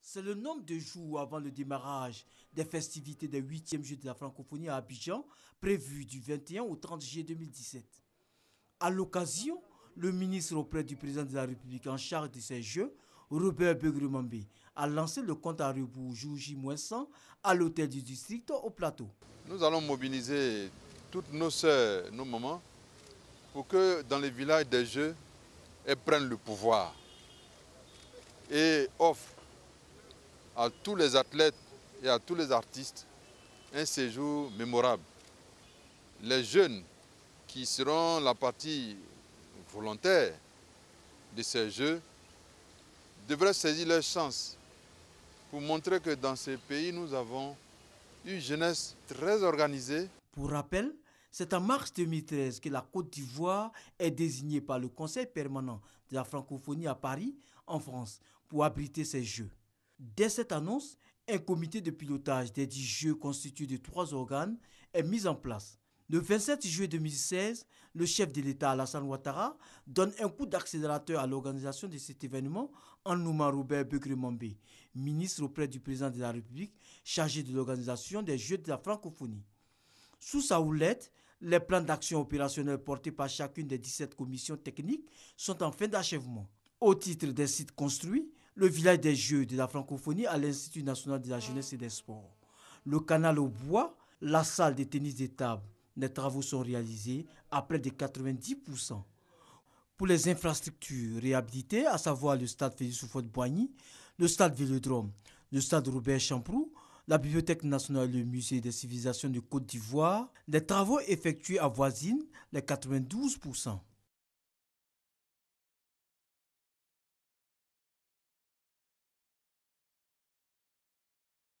c'est le nombre de jours avant le démarrage des festivités des 8e Jeux de la francophonie à Abidjan, prévus du 21 au 30 juillet 2017. À l'occasion, le ministre auprès du président de la République en charge de ces Jeux, Robert Begrimambe, a lancé le compte à rebours jour 100 à l'hôtel du district au plateau. Nous allons mobiliser toutes nos soeurs nos mamans, pour que dans les villages des Jeux, elles prennent le pouvoir et offrent à tous les athlètes et à tous les artistes un séjour mémorable. Les jeunes qui seront la partie volontaire de ces Jeux devraient saisir leur chance pour montrer que dans ces pays, nous avons une jeunesse très organisée. Pour rappel, c'est en mars 2013 que la Côte d'Ivoire est désignée par le Conseil permanent de la francophonie à Paris, en France, pour abriter ces Jeux. Dès cette annonce, un comité de pilotage des 10 Jeux constitué de trois organes est mis en place. Le 27 juillet 2016, le chef de l'État Alassane Ouattara donne un coup d'accélérateur à l'organisation de cet événement en nommant Robert ministre auprès du président de la République chargé de l'organisation des Jeux de la francophonie. Sous sa houlette, les plans d'action opérationnels portés par chacune des 17 commissions techniques sont en fin d'achèvement. Au titre des sites construits, le village des jeux de la francophonie à l'Institut national de la jeunesse et des sports. Le canal au bois, la salle de tennis des tables. Les travaux sont réalisés à près de 90%. Pour les infrastructures réhabilitées, à savoir le stade Félix de Boigny, le stade Vélodrome, le stade Robert Champroux, la Bibliothèque nationale et le Musée des civilisations de Côte d'Ivoire, les travaux effectués à voisine, les 92%.